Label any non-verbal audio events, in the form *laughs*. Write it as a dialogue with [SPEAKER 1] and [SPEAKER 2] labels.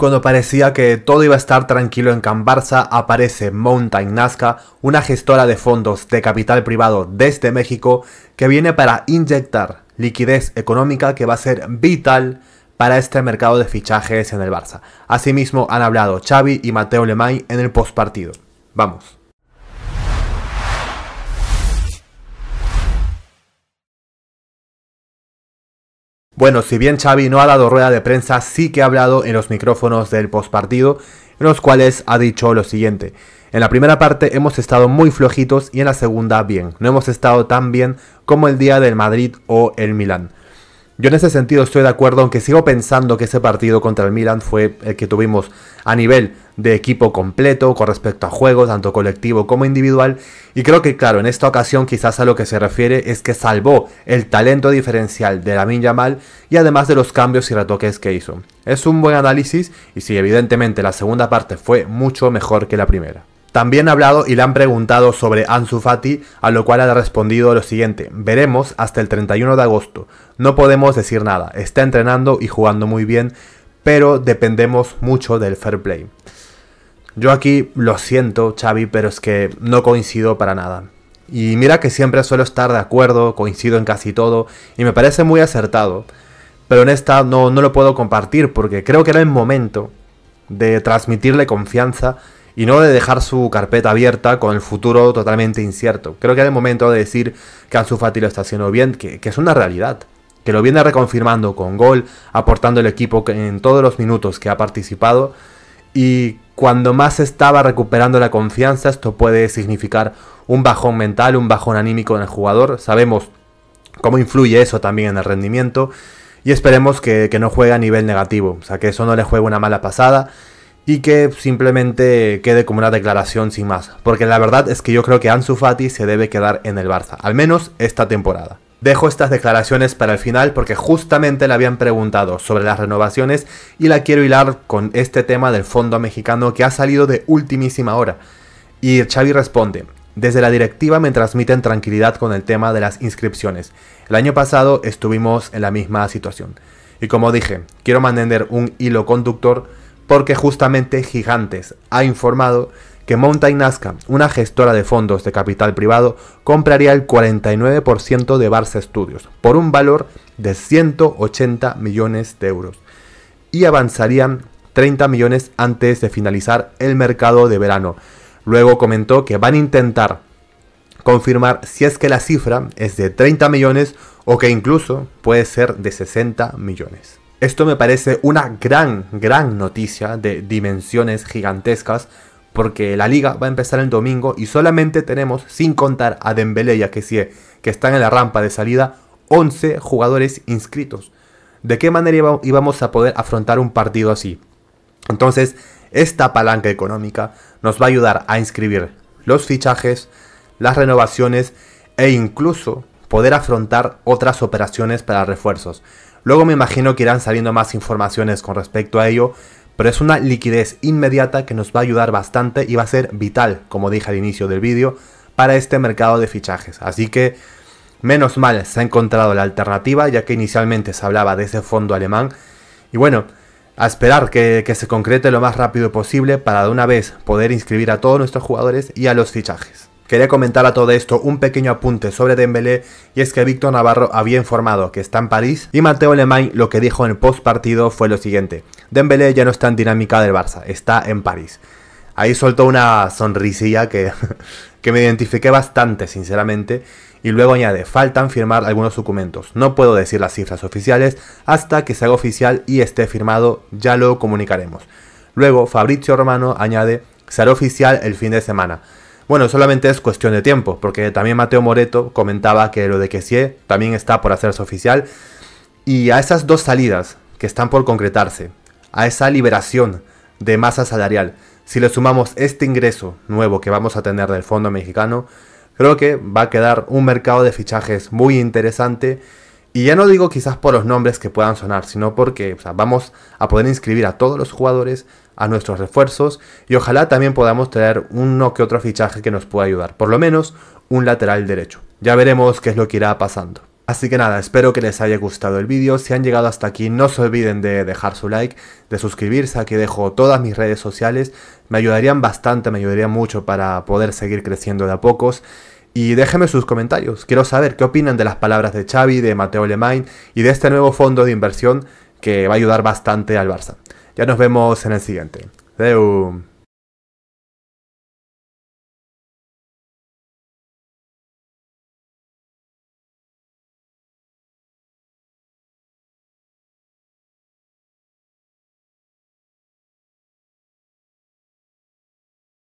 [SPEAKER 1] Cuando parecía que todo iba a estar tranquilo en Can Barça, aparece Mountain Nazca, una gestora de fondos de capital privado desde México, que viene para inyectar liquidez económica que va a ser vital para este mercado de fichajes en el Barça. Asimismo, han hablado Xavi y Mateo Lemay en el postpartido. Vamos. Bueno, si bien Xavi no ha dado rueda de prensa, sí que ha hablado en los micrófonos del postpartido, en los cuales ha dicho lo siguiente. En la primera parte hemos estado muy flojitos y en la segunda bien. No hemos estado tan bien como el día del Madrid o el Milán. Yo en ese sentido estoy de acuerdo, aunque sigo pensando que ese partido contra el Milan fue el que tuvimos a nivel de equipo completo con respecto a juego, tanto colectivo como individual. Y creo que, claro, en esta ocasión quizás a lo que se refiere es que salvó el talento diferencial de la Yamal y además de los cambios y retoques que hizo. Es un buen análisis y sí, evidentemente la segunda parte fue mucho mejor que la primera. También ha hablado y le han preguntado sobre Ansu Fati, a lo cual ha respondido lo siguiente: Veremos hasta el 31 de agosto. No podemos decir nada. Está entrenando y jugando muy bien, pero dependemos mucho del fair play. Yo aquí lo siento, Xavi, pero es que no coincido para nada. Y mira que siempre suelo estar de acuerdo, coincido en casi todo, y me parece muy acertado. Pero en esta no, no lo puedo compartir porque creo que era el momento de transmitirle confianza y no de dejar su carpeta abierta con el futuro totalmente incierto. Creo que era el momento de decir que Ansu Fati lo está haciendo bien, que, es una realidad, que lo viene reconfirmando con gol, aportando el equipo en todos los minutos que ha participado y cuando más estaba recuperando la confianza, esto puede significar un bajón mental, un bajón anímico en el jugador. Sabemos cómo influye eso también en el rendimiento y esperemos que, que no juegue a nivel negativo, o sea, que eso no le juegue una mala pasada y que simplemente quede como una declaración sin más. Porque la verdad es que yo creo que Ansu Fati se debe quedar en el Barça, al menos esta temporada. Dejo estas declaraciones para el final porque justamente le habían preguntado sobre las renovaciones y la quiero hilar con este tema del fondo mexicano que ha salido de ultimísima hora. Y Xavi responde, desde la directiva me transmiten tranquilidad con el tema de las inscripciones. El año pasado estuvimos en la misma situación. Y como dije, quiero mantener un hilo conductor porque justamente Gigantes ha informado que Mountain Nazca, una gestora de fondos de capital privado, compraría el 49% de Barça Studios por un valor de 180 millones de euros y avanzarían 30 millones antes de finalizar el mercado de verano. Luego comentó que van a intentar confirmar si es que la cifra es de 30 millones o que incluso puede ser de 60 millones. Esto me parece una gran, gran noticia de dimensiones gigantescas porque la liga va a empezar el domingo y solamente tenemos, sin contar a Dembélé y a Kessie, que están en la rampa de salida, 11 jugadores inscritos. ¿De qué manera íbamos a poder afrontar un partido así? Entonces, esta palanca económica nos va a ayudar a inscribir los fichajes, las renovaciones e incluso poder afrontar otras operaciones para refuerzos. Luego me imagino que irán saliendo más informaciones con respecto a ello, pero es una liquidez inmediata que nos va a ayudar bastante y va a ser vital, como dije al inicio del vídeo, para este mercado de fichajes. Así que menos mal se ha encontrado la alternativa, ya que inicialmente se hablaba de ese fondo alemán. Y bueno, a esperar que, que se concrete lo más rápido posible para de una vez poder inscribir a todos nuestros jugadores y a los fichajes. Quería comentar a todo esto un pequeño apunte sobre Dembélé y es que Víctor Navarro había informado que está en París y Mateo Lemay lo que dijo en el post partido fue lo siguiente: Dembélé ya no está en dinámica del Barça, está en París. Ahí soltó una sonrisilla *laughs* que, me identifiqué bastante, sinceramente. Y luego añade, faltan firmar algunos documentos. No puedo decir las cifras oficiales hasta que se haga oficial y esté firmado, ya lo comunicaremos. Luego Fabrizio Romano añade, será oficial el fin de semana. Bueno, solamente es cuestión de tiempo, porque también Mateo Moreto comentaba que lo de Kessie también está por hacerse oficial. Y a esas dos salidas que están por concretarse, a esa liberación de masa salarial, si le sumamos este ingreso nuevo que vamos a tener del Fondo Mexicano, creo que va a quedar un mercado de fichajes muy interesante y ya no digo quizás por los nombres que puedan sonar, sino porque vamos a poder inscribir a todos los jugadores, a nuestros refuerzos y ojalá también podamos tener uno que otro fichaje que nos pueda ayudar, por lo menos un lateral derecho. Ya veremos qué es lo que irá pasando. Así que nada, espero que les haya gustado el vídeo, si han llegado hasta aquí no se olviden de dejar su like, de suscribirse, aquí dejo todas mis redes sociales, me ayudarían bastante, me ayudarían mucho para poder seguir creciendo de a pocos y déjenme sus comentarios. Quiero saber qué opinan de las palabras de Xavi, de Mateo Lemain y de este nuevo fondo de inversión que va a ayudar bastante al Barça. Ya nos vemos en el siguiente. Deu.